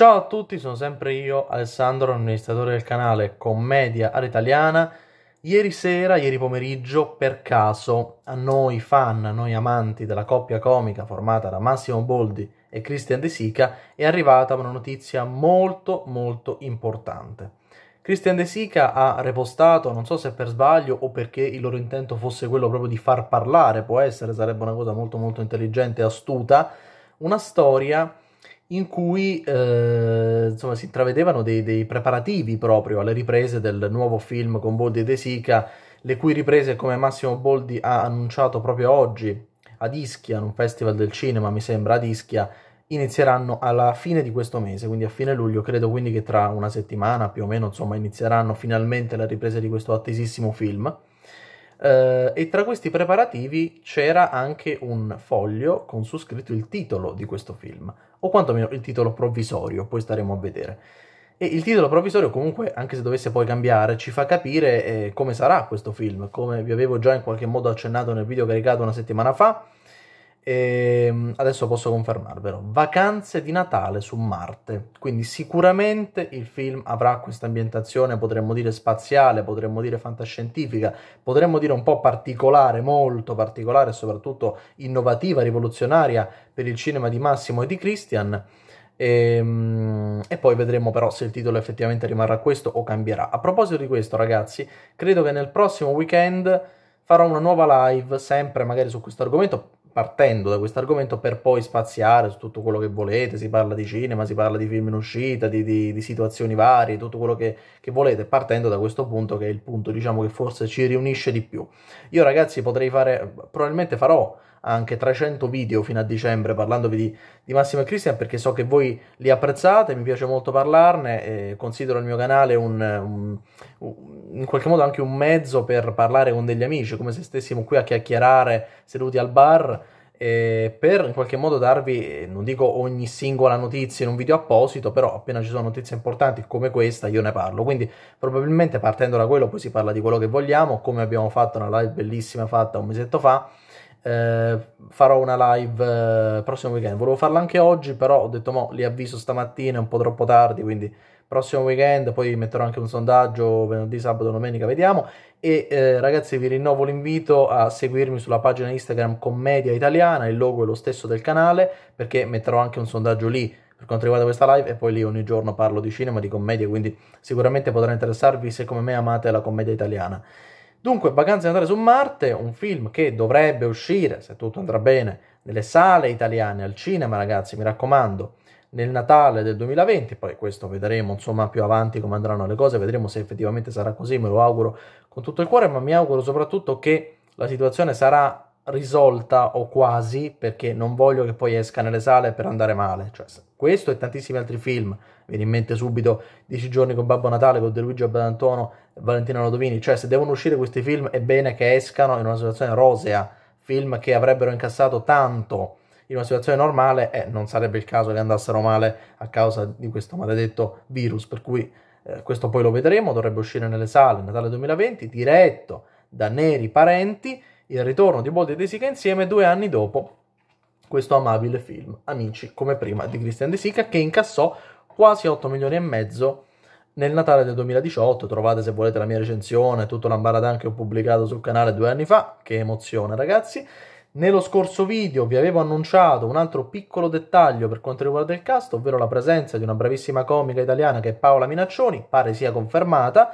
Ciao a tutti, sono sempre io, Alessandro, amministratore del canale Commedia all'Italiana. Ieri sera, ieri pomeriggio, per caso, a noi fan, a noi amanti della coppia comica formata da Massimo Boldi e Christian De Sica, è arrivata una notizia molto molto importante. Christian De Sica ha repostato, non so se per sbaglio o perché il loro intento fosse quello proprio di far parlare, può essere, sarebbe una cosa molto molto intelligente e astuta, una storia in cui eh, insomma, si intravedevano dei, dei, preparativi proprio alle riprese del nuovo film con Boldi e De Sica, le cui riprese, come Massimo Boldi ha annunciato proprio oggi ad Ischia, in un festival del cinema, mi sembra, ad Ischia, inizieranno alla fine di questo mese, quindi a fine luglio, credo quindi che tra una settimana più o meno, insomma, inizieranno finalmente le riprese di questo attesissimo film eh, e tra questi preparativi c'era anche un foglio con su scritto il titolo di questo film, o quantomeno il titolo provvisorio, poi staremo a vedere. E il titolo provvisorio comunque, anche se dovesse poi cambiare, ci fa capire eh, come sarà questo film, come vi avevo già in qualche modo accennato nel video caricato una settimana fa, e ehm, adesso posso confermarvelo. Vacanze di Natale su Marte. Quindi sicuramente il film avrà questa ambientazione, potremmo dire spaziale, potremmo dire fantascientifica, potremmo dire un po' particolare, molto particolare soprattutto innovativa, rivoluzionaria per il cinema di Massimo e di Christian. E, ehm, e, poi vedremo però se il titolo effettivamente rimarrà questo o cambierà. A proposito di questo, ragazzi, credo che nel prossimo weekend farò una nuova live, sempre magari su questo argomento partendo da questo argomento per poi spaziare su tutto quello che volete, si parla di cinema, si parla di film in uscita, di, di, di situazioni varie, tutto quello che, che, volete, partendo da questo punto che è il punto diciamo che forse ci riunisce di più. Io ragazzi potrei fare, probabilmente farò anche 300 video fino a dicembre parlandovi di, di Massimo e Cristian perché so che voi li apprezzate, mi piace molto parlarne e considero il mio canale un, un, un, in qualche modo anche un mezzo per parlare con degli amici, come se stessimo qui a chiacchierare seduti al bar per in qualche modo darvi, non dico ogni singola notizia in un video apposito, però appena ci sono notizie importanti come questa io ne parlo, quindi probabilmente partendo da quello poi si parla di quello che vogliamo, come abbiamo fatto una live bellissima fatta un mesetto fa, eh, farò una live eh, prossimo weekend. Volevo farla anche oggi, però ho detto mo, li avviso stamattina, è un po' troppo tardi, quindi prossimo weekend, poi metterò anche un sondaggio venerdì, sabato, domenica, vediamo. E eh, ragazzi vi rinnovo l'invito a seguirmi sulla pagina Instagram Commedia Italiana, il logo è lo stesso del canale, perché metterò anche un sondaggio lì per quanto riguarda questa live e poi lì ogni giorno parlo di cinema, di commedia, quindi sicuramente potrà interessarvi se come me amate la commedia italiana. Dunque, Vacanze di Natale su Marte, un film che dovrebbe uscire, se tutto andrà bene, nelle sale italiane, al cinema, ragazzi, mi raccomando, nel Natale del 2020, poi questo vedremo, insomma, più avanti come andranno le cose, vedremo se effettivamente sarà così, me lo auguro con tutto il cuore, ma mi auguro soprattutto che la situazione sarà risolta o quasi, perché non voglio che poi esca nelle sale per andare male. Cioè, questo e tantissimi altri film, viene in mente subito 10 giorni con Babbo Natale, con De Luigi Abadantono, Valentino Lodovini, cioè se devono uscire questi film è bene che escano in una situazione rosea, film che avrebbero incassato tanto in una situazione normale, eh, non sarebbe il caso che andassero male a causa di questo maledetto virus, per cui eh, questo poi lo vedremo, dovrebbe uscire nelle sale Natale 2020, diretto da Neri Parenti, il ritorno di Bold e De Sica insieme due anni dopo questo amabile film, Amici, come prima di Christian De Sica, che incassò quasi 8 milioni e mezzo nel Natale del 2018. Trovate se volete la mia recensione, tutto l'ambaradan che ho pubblicato sul canale due anni fa, che emozione ragazzi. Nello scorso video vi avevo annunciato un altro piccolo dettaglio per quanto riguarda il cast, ovvero la presenza di una bravissima comica italiana che è Paola Minaccioni, pare sia confermata,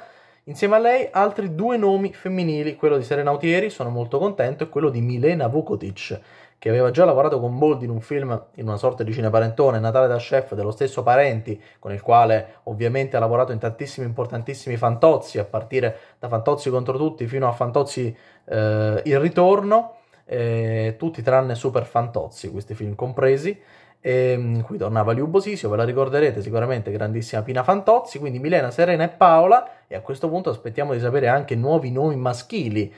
Insieme a lei altri due nomi femminili, quello di Serena Autieri, sono molto contento, e quello di Milena Vukotic, che aveva già lavorato con Bold in un film in una sorta di cineparentone, Natale da Chef, dello stesso Parenti, con il quale ovviamente ha lavorato in tantissimi importantissimi fantozzi, a partire da Fantozzi contro tutti fino a Fantozzi eh, il ritorno, eh, tutti tranne Super Fantozzi, questi film compresi. Mm, in cui tornava Liubo ve la ricorderete sicuramente, grandissima Pina Fantozzi, quindi Milena, Serena e Paola, e a questo punto aspettiamo di sapere anche nuovi nomi maschili.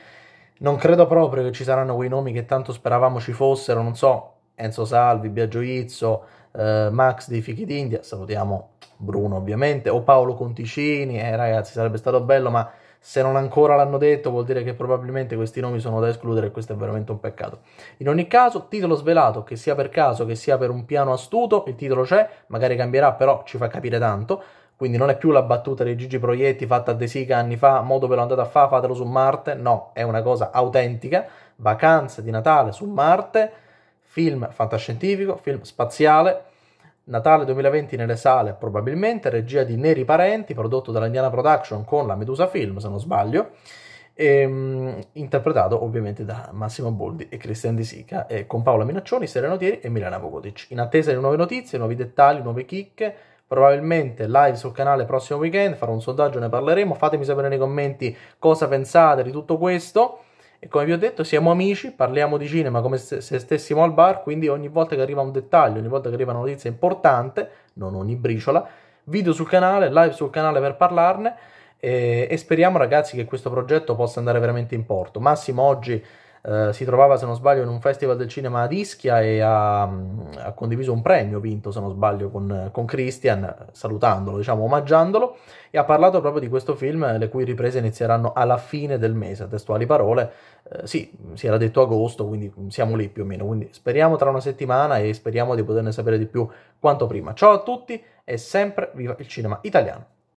Non credo proprio che ci saranno quei nomi che tanto speravamo ci fossero, non so, Enzo Salvi, Biagio Izzo, eh, Max dei Fichi d'India, salutiamo Bruno ovviamente, o Paolo Conticini, eh ragazzi sarebbe stato bello ma se non ancora l'hanno detto vuol dire che probabilmente questi nomi sono da escludere e questo è veramente un peccato. In ogni caso, titolo svelato, che sia per caso che sia per un piano astuto, il titolo c'è, magari cambierà, però ci fa capire tanto quindi non è più la battuta di Gigi Proietti fatta a De Sica anni fa, modo ve l'ho andata a fa, fatelo su Marte, no, è una cosa autentica, vacanze di Natale su Marte, film fantascientifico, film spaziale, Natale 2020 nelle sale probabilmente, regia di Neri Parenti, prodotto dalla Indiana Production con la Medusa Film, se non sbaglio, e, um, interpretato ovviamente da Massimo Boldi e Cristian Di Sica, e con Paola Minaccioni, Serena Tieri e Milena Vukotic. In attesa di nuove notizie, nuovi dettagli, nuove chicche, probabilmente live sul canale prossimo weekend, farò un sondaggio, ne parleremo, fatemi sapere nei commenti cosa pensate di tutto questo. E come vi ho detto, siamo amici, parliamo di cinema come se stessimo al bar, quindi ogni volta che arriva un dettaglio, ogni volta che arriva una notizia importante, non ogni briciola, video sul canale, live sul canale per parlarne e, eh, e speriamo ragazzi che questo progetto possa andare veramente in porto. Massimo oggi eh, si trovava se non sbaglio in un festival del cinema ad Ischia e ha, mm, ha condiviso un premio vinto se non sbaglio con, con, Christian salutandolo diciamo omaggiandolo e ha parlato proprio di questo film le cui riprese inizieranno alla fine del mese a testuali parole eh, sì si era detto agosto quindi siamo lì più o meno quindi speriamo tra una settimana e speriamo di poterne sapere di più quanto prima ciao a tutti e sempre viva il cinema italiano